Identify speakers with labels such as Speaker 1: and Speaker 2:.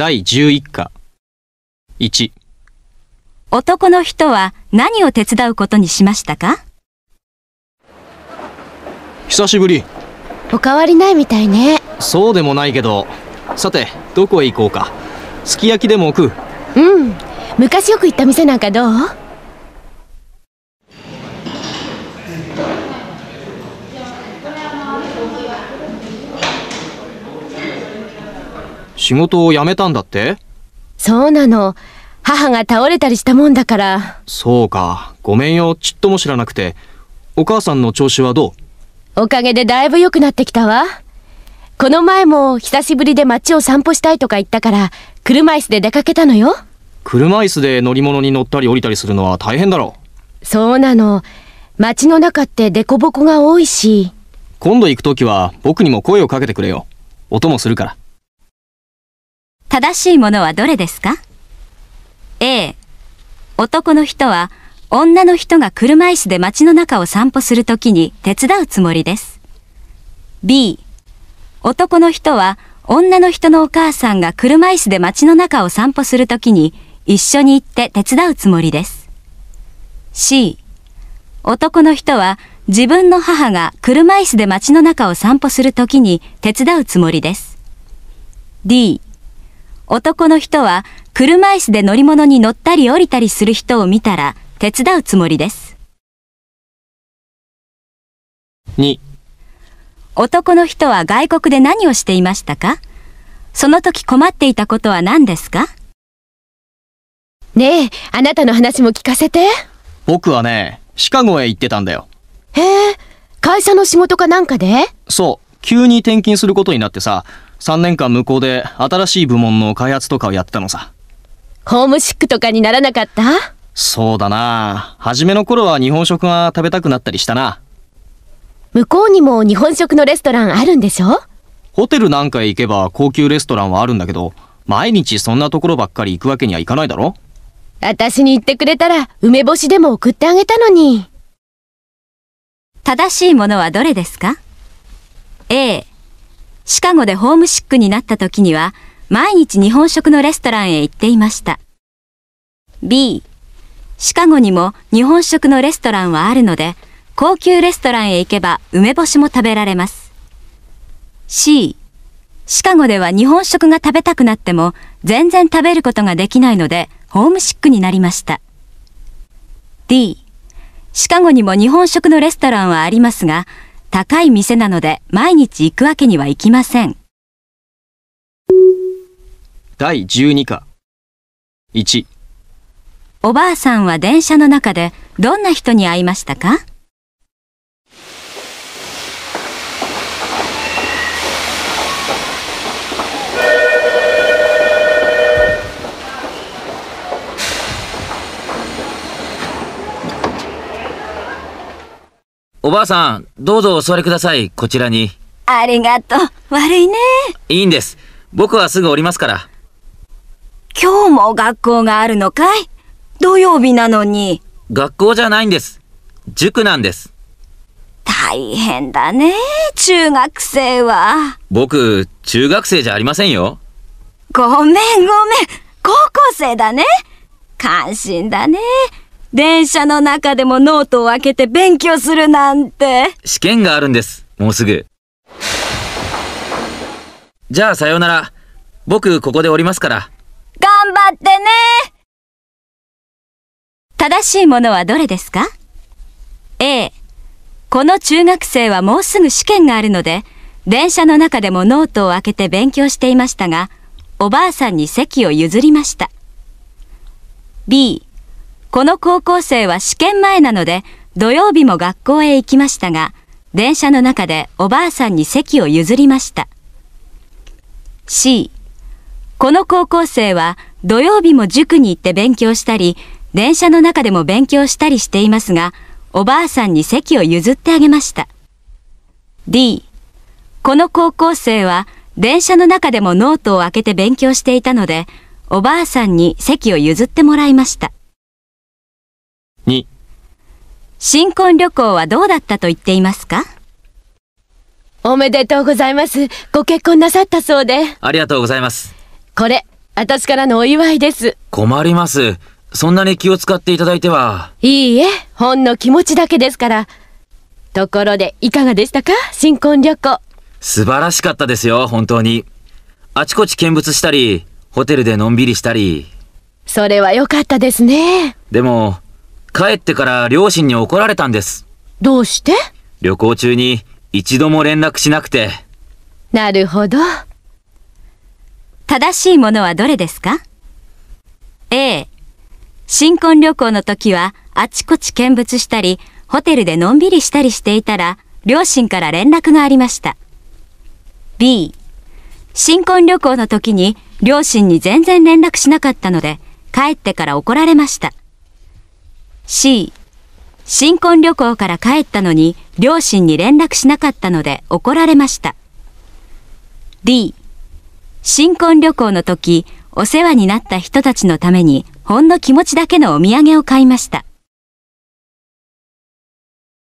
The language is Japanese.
Speaker 1: 第11課1
Speaker 2: 男の人は何を手伝うことにしましたか久しぶりおかわりないみたいね
Speaker 1: そうでもないけどさてどこへ行こうかすき焼きでも食う
Speaker 3: うん昔よく行った店なんかどう
Speaker 1: 仕事を辞めたんだって
Speaker 3: そうなの。母が倒れたりしたもんだから。
Speaker 1: そうか。ごめんよ。ちっとも知らなくて。お母さんの調子はど
Speaker 3: うおかげでだいぶ良くなってきたわ。この前も久しぶりで街を散歩したいとか言ったから、車椅子で出かけたのよ。
Speaker 1: 車椅子で乗り物に乗ったり降りたりするのは大変だろ
Speaker 3: う。そうなの。街の中って凸凹
Speaker 1: が多いし。今度行く時は僕にも声をかけてくれよ。音もするから。
Speaker 2: 正しいものはどれですか ?A、男の人は女の人が車椅子で街の中を散歩するときに手伝うつもりです。B、男の人は女の人のお母さんが車椅子で街の中を散歩するときに一緒に行って手伝うつもりです。C、男の人は自分の母が車椅子で街の中を散歩するときに手伝うつもりです。D、男の人は車椅子で乗り物に乗ったり降りたりする人を見たら手伝うつもりです。2男の人は外国で何をしていましたかその時困っていたことは何ですかねえ、あなたの話も聞かせて。
Speaker 1: 僕はね、シカゴへ行ってたんだよ。へえ、会社の仕事かなんかでそう、急に転勤することになってさ、3年間向こうで新しい部門の開発とかをやってたのさ。
Speaker 3: ホームシックとかにならなかった
Speaker 1: そうだな。初めの頃は日本食が食べたくなったりしたな。
Speaker 3: 向こうにも日本食のレストランあるんでしょ
Speaker 1: ホテルなんかへ行けば高級レストランはあるんだけど、毎日そんなところばっかり行くわけにはいかないだろ
Speaker 3: 私に
Speaker 2: 言ってくれたら梅干しでも送ってあげたのに。正しいものはどれですか ?A、シカゴでホームシックになった時には、毎日日本食のレストランへ行っていました。B、シカゴにも日本食のレストランはあるので、高級レストランへ行けば梅干しも食べられます。C、シカゴでは日本食が食べたくなっても全然食べることができないので、ホームシックになりました。D、シカゴにも日本食のレストランはありますが、高い店なので毎日行くわけにはいきません。
Speaker 1: 第12課1
Speaker 2: おばあさんは電車の中でどんな人に会いましたか
Speaker 4: おばあさん、どうぞお座りください、こちらに。
Speaker 2: ありがとう。悪いね。
Speaker 4: いいんです。僕はすぐおりますから。
Speaker 2: 今日も学校があるのかい土曜日なのに。
Speaker 4: 学校じゃないんです。塾なんです。大変
Speaker 2: だね、中学生は。
Speaker 4: 僕、中学生じゃありませんよ。
Speaker 2: ごめんごめん。高校生だね。関心だね。電車の中でもノートを開けて勉強するなんて。
Speaker 4: 試験があるんです。もうすぐ。じゃあさようなら。僕ここで降りますから。
Speaker 2: 頑張ってね正しいものはどれですか ?A。この中学生はもうすぐ試験があるので、電車の中でもノートを開けて勉強していましたが、おばあさんに席を譲りました。B。この高校生は試験前なので、土曜日も学校へ行きましたが、電車の中でおばあさんに席を譲りました。C、この高校生は土曜日も塾に行って勉強したり、電車の中でも勉強したりしていますが、おばあさんに席を譲ってあげました。D、この高校生は電車の中でもノートを開けて勉強していたので、おばあさんに席を譲ってもらいました。新婚旅行はどうだったと言っていますかおめでとうございます。ご結婚なさったそうで。
Speaker 4: ありがとうございます。
Speaker 3: これ、私からのお祝いです。
Speaker 4: 困ります。そんなに気を使っていただいては。
Speaker 3: いいえ、ほんの気持ちだけですから。ところで、いかがでしたか新婚旅行。
Speaker 4: 素晴らしかったですよ、本当に。あちこち見物したり、ホテルでのんびりしたり。
Speaker 3: それは良かったですね。
Speaker 4: でも、帰ってから両親に怒られたんです。どうして旅行中に一度も連絡しなくて。
Speaker 2: なるほど。正しいものはどれですか ?A、新婚旅行の時はあちこち見物したり、ホテルでのんびりしたりしていたら、両親から連絡がありました。B、新婚旅行の時に両親に全然連絡しなかったので、帰ってから怒られました。C 新婚旅行から帰ったのに両親に連絡しなかったので怒られました D 新婚旅行の時お世話になった人たちのためにほんの気持ちだけのお土産を買いました